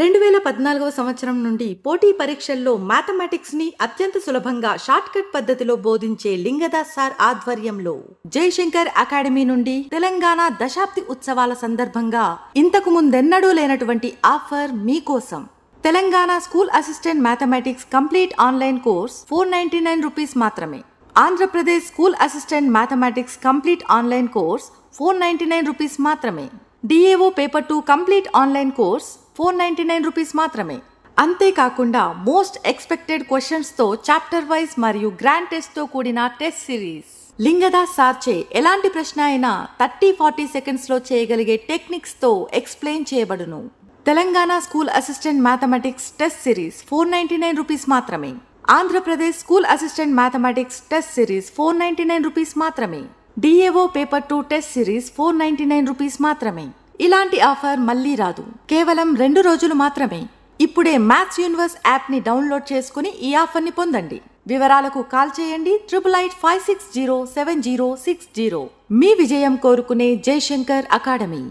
రెండు వేల పద్నాలుగవ సంవత్సరం నుండి పోటీ పరీక్షల్లో మ్యాథమెటిక్స్ని అత్యంత సులభంగా షార్ట్కట్ పద్ధతిలో బోధించే లింగదాస్ సార్ ఆధ్వర్యంలో జయశంకర్ అకాడమీ నుండి తెలంగాణ దశాబ్ది ఉత్సవాల సందర్భంగా ఇంతకు ముందెన్నడూ లేనటువంటి ఆఫర్ మీకోసం Telangana school assistant mathematics complete online course four ninety nine rupees మాత్రమే Andhra Pradesh school assistant mathematics complete online course four ninety nine rupees మాత్రమే DAO paper two complete online course four ninety nine rupees మాత్రమే అంతేకాకుండా most expected క్వశ్చన్స్తో chapter wise మరియు grand టెస్ట్తో కూడిన test series లింగదాస్ సార్చే ఎలాంటి ప్రశ్న అయినా థర్టీ ఫార్టీ సెకండ్స్లో చేయగలిగే టెక్నిక్స్తో ఎక్స్ప్లెయిన్ చేయబడును Telangana school assistant mathematics test series four ninety nine rupees మాత్రమే Andhra Pradesh school assistant mathematics test series four ninety nine rupees మాత్రమే DAO paper two test series four ninety nine rupees మాత్రమే ఇలాంటి ఆఫర్ మళ్ళీ రాదు కేవలం రెండు రోజులు మాత్రమే ఇప్పుడే మ్యాథ్స్ యూనివర్స్ యాప్ని డౌన్లోడ్ చేసుకుని ఈ ఆఫర్ని పొందండి వివరాలకు కాల్ చేయండి triple eight five six zero seven zero six zero మీ విజయం కోరుకునే జయశంకర్ అకాడమీ